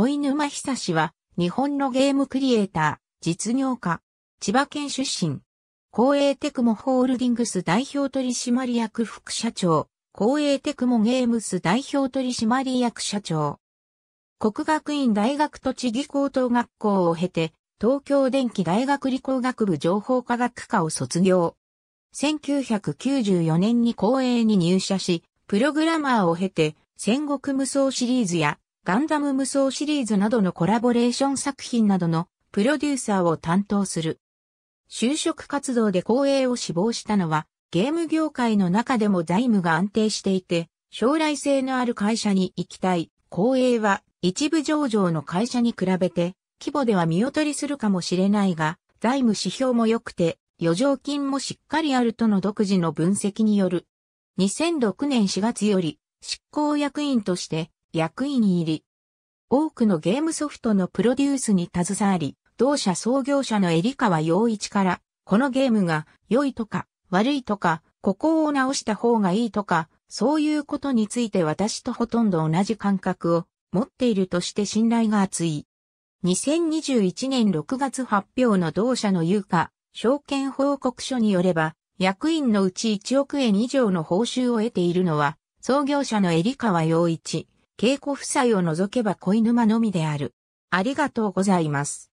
小沼久志は、日本のゲームクリエイター、実業家、千葉県出身、公営テクモホールディングス代表取締役副社長、公営テクモゲームス代表取締役社長。国学院大学栃木高等学校を経て、東京電機大学理工学部情報科学科を卒業。1994年に公営に入社し、プログラマーを経て、戦国無双シリーズやガンダム無双シリーズなどのコラボレーション作品などのプロデューサーを担当する。就職活動で光栄を志望したのは、ゲーム業界の中でも財務が安定していて、将来性のある会社に行きたい。光栄は一部上場の会社に比べて、規模では見劣りするかもしれないが、財務指標も良くて、余剰金もしっかりあるとの独自の分析による。2006年4月より執行役員として役員入り。多くのゲームソフトのプロデュースに携わり、同社創業者の襟川陽一から、このゲームが良いとか悪いとか、ここを直した方がいいとか、そういうことについて私とほとんど同じ感覚を持っているとして信頼が厚い。2021年6月発表の同社の有価、証券報告書によれば、役員のうち1億円以上の報酬を得ているのは、創業者の襟川陽一、稽古夫妻を除けば恋沼のみである。ありがとうございます。